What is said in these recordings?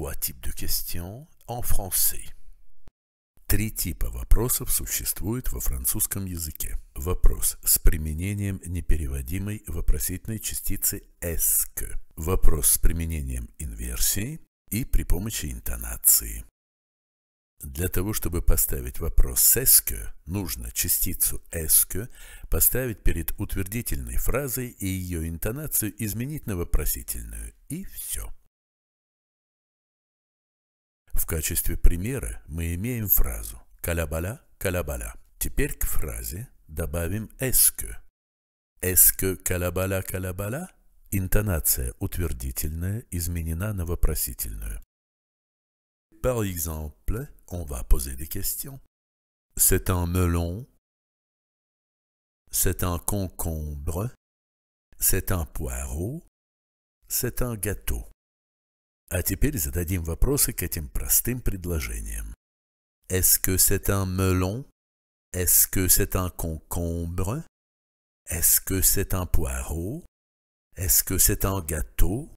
trois types de questions en français. Три типа вопросов существуют во французском языке. Вопрос с применением непереводимой вопросительной частицы «эск». Вопрос с применением инверсии и при помощи интонации. Для того, чтобы поставить вопрос с «эск», нужно частицу «эск» поставить перед утвердительной фразой и ее интонацию изменить на вопросительную. И все. В качестве примера мы имеем фразу «калабала, à Теперь к фразе добавим «эске». «Эске Kalabala kalabala Интонация утвердительная изменена на вопросительную. Par exemple, on va poser des questions. C'est un melon. C'est un concombre. C'est un poireau. C'est un gâteau. А теперь зададим вопросы к этим простым предложениям. Est-ce que c'est un melon? Est-ce que c'est un concombre? Est-ce que c'est un poireau? Est-ce que c'est un gâteau?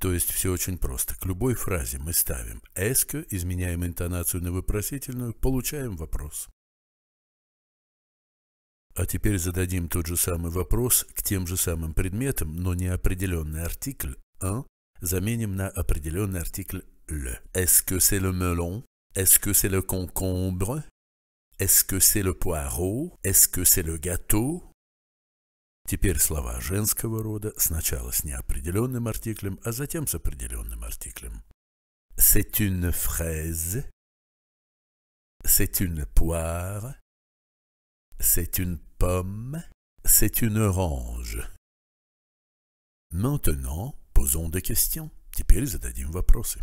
То есть все очень просто. К любой фразе мы ставим «est que», изменяем интонацию на вопросительную, получаем вопрос. А теперь зададим тот же самый вопрос к тем же самым предметам, но неопределенный артикль «un» заменим на определенный артикль le. Est-ce que c'est le melon Est-ce que c'est le concombre Est-ce que c'est le poireau Est-ce que c'est le gâteau Теперь слова женского рода сначала с неопределенным артиклем, а затем с определенным артиклем. C'est une fraise. C'est une poire. C'est une pomme. C'est une orange. Maintenant, Posons des questions. Теперь зададим вопросы.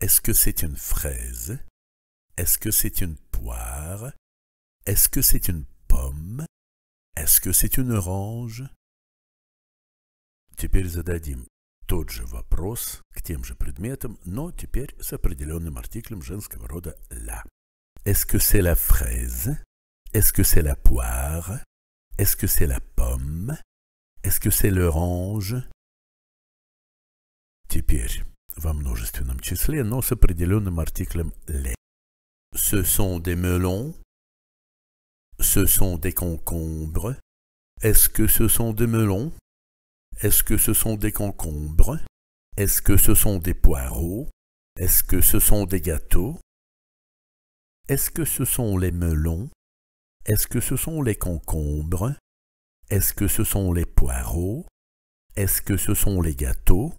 Est-ce que c'est une fraise Est-ce que c'est une poire Est-ce que c'est une pomme Est-ce que c'est une orange Теперь зададим тот же вопрос к тем же предметам, но теперь с определенным артиклем женского рода «la». Est-ce que c'est la fraise Est-ce que c'est la poire Est-ce que c'est la pomme Est-ce que c'est l'orange les. Ce sont des melons. Ce sont des concombres. Est-ce que ce sont des melons Est-ce que ce sont des concombres Est-ce que ce sont des poireaux Est-ce que ce sont des gâteaux Est-ce que ce sont les melons Est-ce que ce sont les concombres Est-ce que ce sont les poireaux Est-ce que ce sont les gâteaux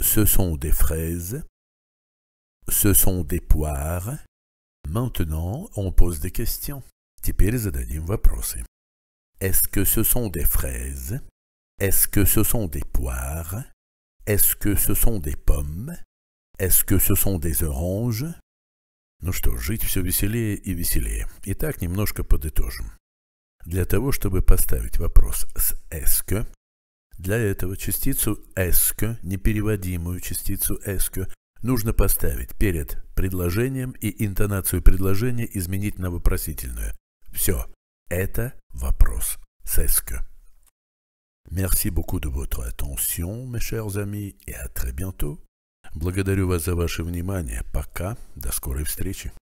ce sont des fraises, ce sont des poires. Maintenant, on pose des questions. Теперь зададим вопросы. Est-ce que ce sont des fraises Est-ce que ce sont des poires Est-ce que ce sont des pommes Est-ce que ce sont des oranges Ну что, жить все веселее и веселее. Итак, немножко подытожим. Для того, чтобы поставить вопрос с «est-ce que», Для этого частицу «эско», непереводимую частицу «эско», нужно поставить перед предложением и интонацию предложения изменить на вопросительную. Все. Это вопрос. с «Эско». Merci beaucoup de votre attention, mes chers amis, et à très bientôt. Благодарю вас за ваше внимание. Пока. До скорой встречи.